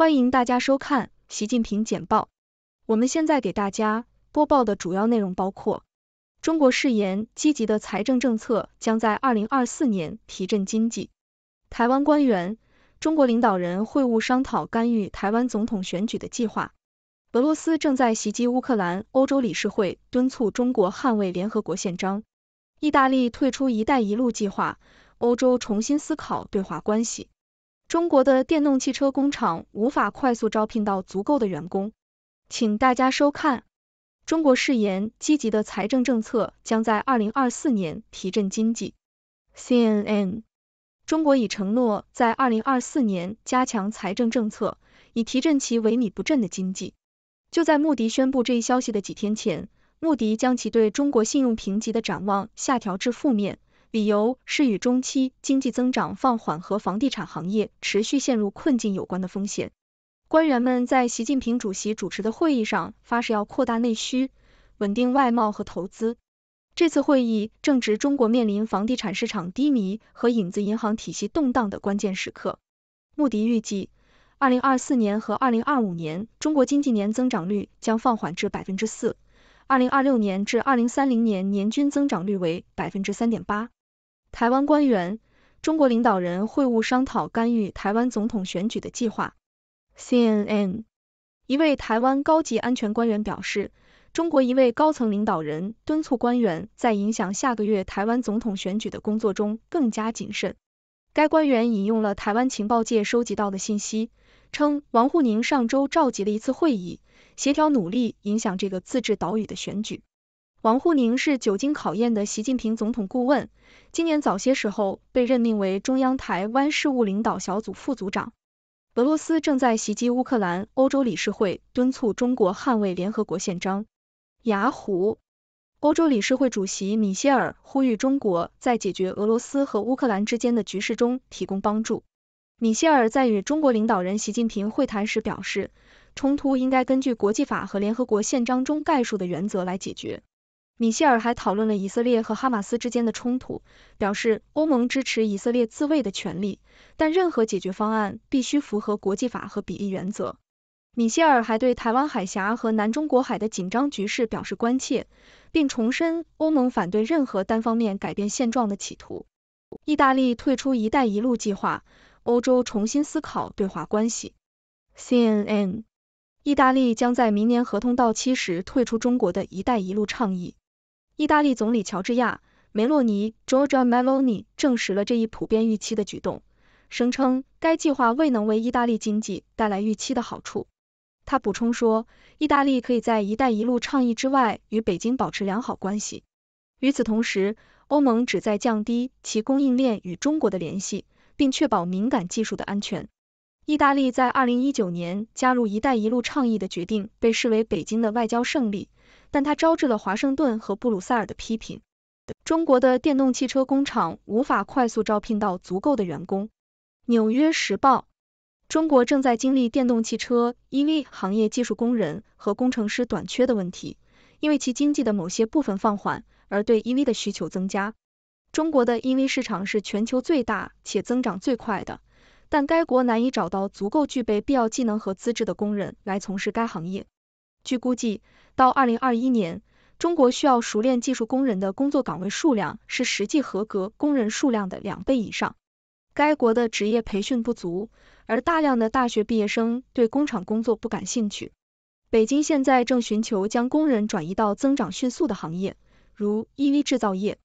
欢迎大家收看《习近平简报》。我们现在给大家播报的主要内容包括：中国誓言积极的财政政策将在二零二四年提振经济；台湾官员、中国领导人会晤商讨干预台湾总统选举的计划；俄罗斯正在袭击乌克兰；欧洲理事会敦促中国捍卫联合国宪章；意大利退出“一带一路”计划；欧洲重新思考对华关系。中国的电动汽车工厂无法快速招聘到足够的员工，请大家收看。中国誓言积极的财政政策将在二零二四年提振经济。CNN，中国已承诺在二零二四年加强财政政策，以提振其萎靡不振的经济。就在穆迪宣布这一消息的几天前，穆迪将其对中国信用评级的展望下调至负面。理由是与中期经济增长放缓和房地产行业持续陷入困境有关的风险。官员们在习近平主席主持的会议上发誓要扩大内需、稳定外贸和投资。这次会议正值中国面临房地产市场低迷和影子银行体系动荡的关键时刻。穆迪预计，二零二四年和二零二五年中国经济年增长率将放缓至百分之四，二零二六年至二零三零年年均增长率为百分之三点八。台湾官员、中国领导人会晤商讨干预台湾总统选举的计划。CNN 一位台湾高级安全官员表示，中国一位高层领导人敦促官员在影响下个月台湾总统选举的工作中更加谨慎。该官员引用了台湾情报界收集到的信息，称王沪宁上周召集了一次会议，协调努力影响这个自治岛屿的选举。王沪宁是久经考验的习近平总统顾问，今年早些时候被任命为中央台湾事务领导小组副组长。俄罗斯正在袭击乌克兰，欧洲理事会敦促中国捍卫联合国宪章。雅虎，欧洲理事会主席米歇尔呼吁中国在解决俄罗斯和乌克兰之间的局势中提供帮助。米歇尔在与中国领导人习近平会谈时表示，冲突应该根据国际法和联合国宪章中概述的原则来解决。米歇尔还讨论了以色列和哈马斯之间的冲突，表示欧盟支持以色列自卫的权利，但任何解决方案必须符合国际法和比例原则。米歇尔还对台湾海峡和南中国海的紧张局势表示关切，并重申欧盟反对任何单方面改变现状的企图。意大利退出“一带一路”计划，欧洲重新思考对华关系。CNN：意大利将在明年合同到期时退出中国的一带一路倡议。意大利总理乔治亚·梅洛尼 （Georgia Meloni） 证实了这一普遍预期的举动，声称该计划未能为意大利经济带来预期的好处。他补充说，意大利可以在“一带一路”倡议之外与北京保持良好关系。与此同时，欧盟旨在降低其供应链与中国的联系，并确保敏感技术的安全。意大利在二零一九年加入“一带一路”倡议的决定被视为北京的外交胜利。但它招致了华盛顿和布鲁塞尔的批评。中国的电动汽车工厂无法快速招聘到足够的员工。纽约时报：中国正在经历电动汽车 EV 行业技术工人和工程师短缺的问题，因为其经济的某些部分放缓而对 EV 的需求增加。中国的 EV 市场是全球最大且增长最快的，但该国难以找到足够具备必要技能和资质的工人来从事该行业。据估计，到二零二一年，中国需要熟练技术工人的工作岗位数量是实际合格工人数量的两倍以上。该国的职业培训不足，而大量的大学毕业生对工厂工作不感兴趣。北京现在正寻求将工人转移到增长迅速的行业，如 EV 制造业。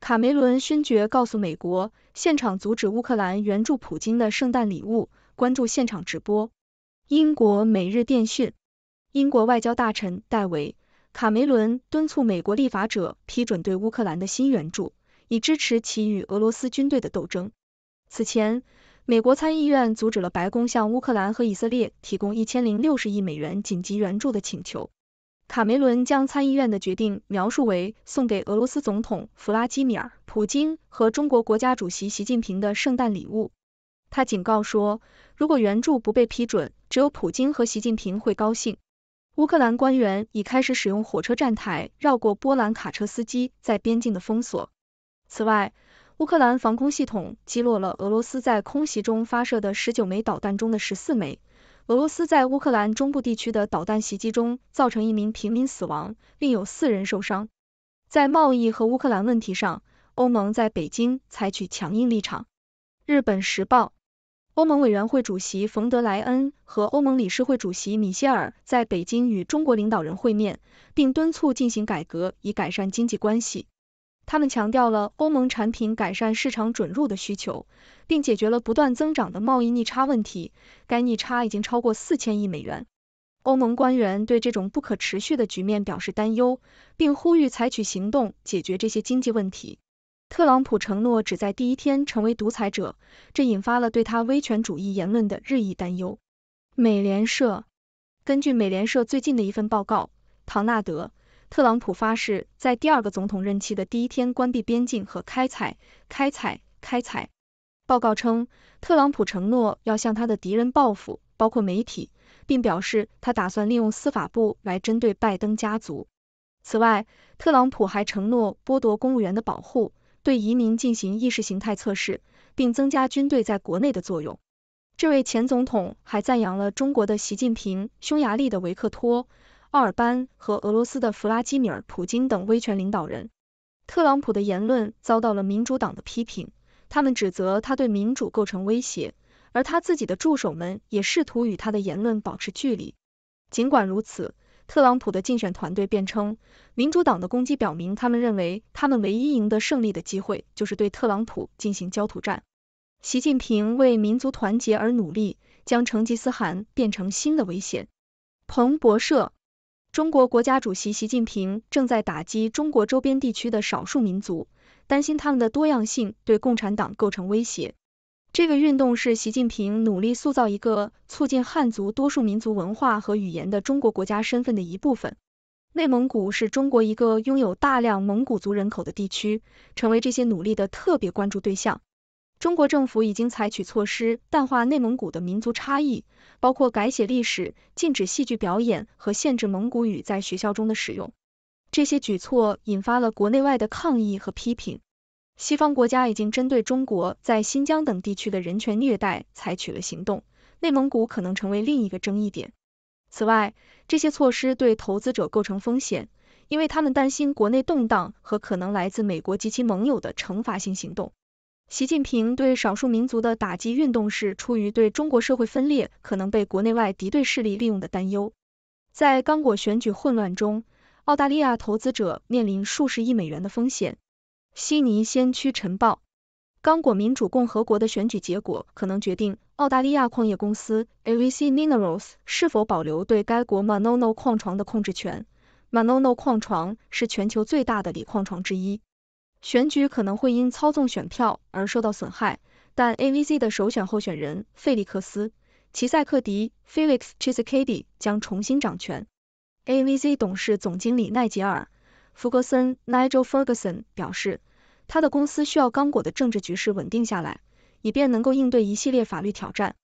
卡梅伦勋爵告诉美国，现场阻止乌克兰援助普京的圣诞礼物。关注现场直播，英国每日电讯。英国外交大臣戴维·卡梅伦敦促美国立法者批准对乌克兰的新援助，以支持其与俄罗斯军队的斗争。此前，美国参议院阻止了白宫向乌克兰和以色列提供一千零六十亿美元紧急援助的请求。卡梅伦将参议院的决定描述为送给俄罗斯总统弗拉基米尔·普京和中国国家主席习近平的圣诞礼物。他警告说，如果援助不被批准，只有普京和习近平会高兴。乌克兰官员已开始使用火车站台绕过波兰卡车司机在边境的封锁。此外，乌克兰防空系统击落了俄罗斯在空袭中发射的十九枚导弹中的十四枚。俄罗斯在乌克兰中部地区的导弹袭击中造成一名平民死亡，另有四人受伤。在贸易和乌克兰问题上，欧盟在北京采取强硬立场。日本时报。欧盟委员会主席冯德莱恩和欧盟理事会主席米歇尔在北京与中国领导人会面，并敦促进行改革以改善经济关系。他们强调了欧盟产品改善市场准入的需求，并解决了不断增长的贸易逆差问题，该逆差已经超过四千亿美元。欧盟官员对这种不可持续的局面表示担忧，并呼吁采取行动解决这些经济问题。特朗普承诺只在第一天成为独裁者，这引发了对他威权主义言论的日益担忧。美联社根据美联社最近的一份报告，唐纳德·特朗普发誓在第二个总统任期的第一天关闭边境和开采、开采、开采。报告称，特朗普承诺要向他的敌人报复，包括媒体，并表示他打算利用司法部来针对拜登家族。此外，特朗普还承诺剥夺公务员的保护。对移民进行意识形态测试，并增加军队在国内的作用。这位前总统还赞扬了中国的习近平、匈牙利的维克托·奥尔班和俄罗斯的弗拉基米尔·普京等威权领导人。特朗普的言论遭到了民主党的批评，他们指责他对民主构成威胁，而他自己的助手们也试图与他的言论保持距离。尽管如此，特朗普的竞选团队辩称，民主党的攻击表明他们认为，他们唯一赢得胜利的机会就是对特朗普进行焦土战。习近平为民族团结而努力，将成吉思汗变成新的危险。彭博社，中国国家主席习近平正在打击中国周边地区的少数民族，担心他们的多样性对共产党构成威胁。这个运动是习近平努力塑造一个促进汉族多数民族文化和语言的中国国家身份的一部分。内蒙古是中国一个拥有大量蒙古族人口的地区，成为这些努力的特别关注对象。中国政府已经采取措施淡化内蒙古的民族差异，包括改写历史、禁止戏剧表演和限制蒙古语在学校中的使用。这些举措引发了国内外的抗议和批评。西方国家已经针对中国在新疆等地区的人权虐待采取了行动，内蒙古可能成为另一个争议点。此外，这些措施对投资者构成风险，因为他们担心国内动荡和可能来自美国及其盟友的惩罚性行动。习近平对少数民族的打击运动是出于对中国社会分裂可能被国内外敌对势力利用的担忧。在刚果选举混乱中，澳大利亚投资者面临数十亿美元的风险。悉尼先驱晨报：刚果民主共和国的选举结果可能决定澳大利亚矿业公司 AVC Minerals 是否保留对该国 Manono 矿床的控制权。Manono 矿床是全球最大的锂矿床之一。选举可能会因操纵选票而受到损害，但 AVC 的首选候选人费利克斯·齐塞克迪 （Felix Chisekedi） 将重新掌权。AVC 董事总经理奈杰尔。福格森 Nigel Ferguson 表示，他的公司需要刚果的政治局势稳定下来，以便能够应对一系列法律挑战。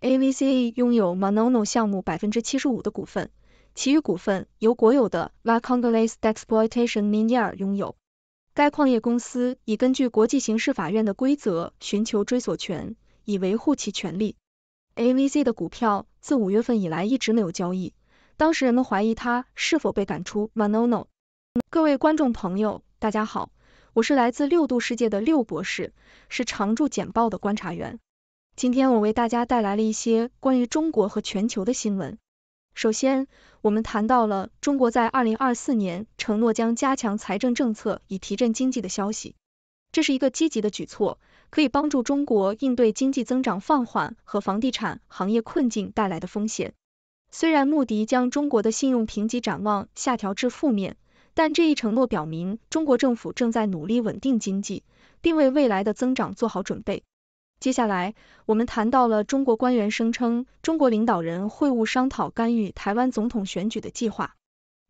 A V C 拥有 Manono 项目百分之七十五的股份，其余股份由国有的 La Congolese e x p l o i t a t i o n m i n i è r 拥有。该矿业公司已根据国际刑事法院的规则寻求追索权，以维护其权利。A V C 的股票自五月份以来一直没有交易，当时人们怀疑他是否被赶出 Manono。各位观众朋友，大家好，我是来自六度世界的六博士，是常驻简报的观察员。今天我为大家带来了一些关于中国和全球的新闻。首先，我们谈到了中国在二零二四年承诺将加强财政政策以提振经济的消息，这是一个积极的举措，可以帮助中国应对经济增长放缓和房地产行业困境带来的风险。虽然穆迪将中国的信用评级展望下调至负面。但这一承诺表明，中国政府正在努力稳定经济，并为未来的增长做好准备。接下来，我们谈到了中国官员声称中国领导人会晤商讨干预台湾总统选举的计划。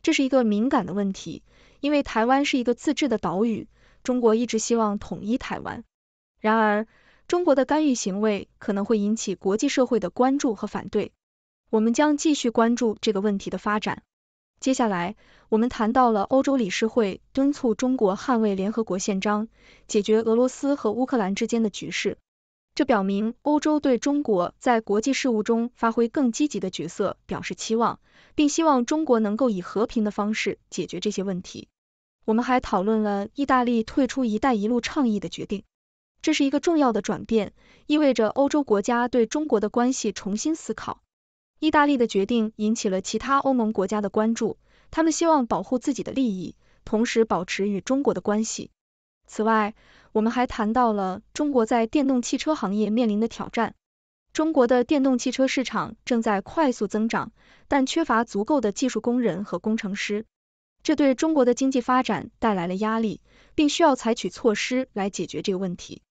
这是一个敏感的问题，因为台湾是一个自治的岛屿，中国一直希望统一台湾。然而，中国的干预行为可能会引起国际社会的关注和反对。我们将继续关注这个问题的发展。接下来，我们谈到了欧洲理事会敦促中国捍卫联合国宪章，解决俄罗斯和乌克兰之间的局势。这表明欧洲对中国在国际事务中发挥更积极的角色表示期望，并希望中国能够以和平的方式解决这些问题。我们还讨论了意大利退出“一带一路”倡议的决定，这是一个重要的转变，意味着欧洲国家对中国的关系重新思考。意大利的决定引起了其他欧盟国家的关注，他们希望保护自己的利益，同时保持与中国的关系。此外，我们还谈到了中国在电动汽车行业面临的挑战。中国的电动汽车市场正在快速增长，但缺乏足够的技术工人和工程师，这对中国的经济发展带来了压力，并需要采取措施来解决这个问题。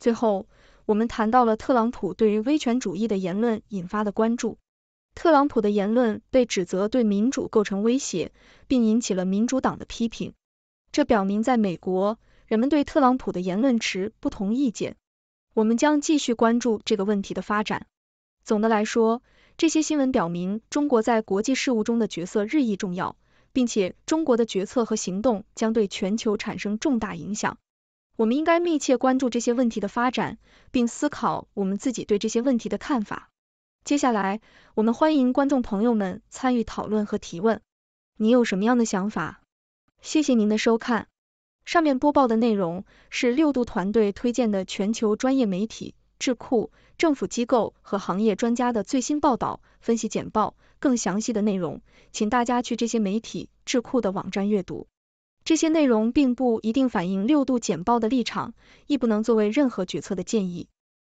最后，我们谈到了特朗普对于威权主义的言论引发的关注。特朗普的言论被指责对民主构成威胁，并引起了民主党的批评。这表明，在美国，人们对特朗普的言论持不同意见。我们将继续关注这个问题的发展。总的来说，这些新闻表明，中国在国际事务中的角色日益重要，并且中国的决策和行动将对全球产生重大影响。我们应该密切关注这些问题的发展，并思考我们自己对这些问题的看法。接下来，我们欢迎观众朋友们参与讨论和提问。你有什么样的想法？谢谢您的收看。上面播报的内容是六度团队推荐的全球专业媒体、智库、政府机构和行业专家的最新报道、分析简报。更详细的内容，请大家去这些媒体、智库的网站阅读。这些内容并不一定反映六度简报的立场，亦不能作为任何决策的建议。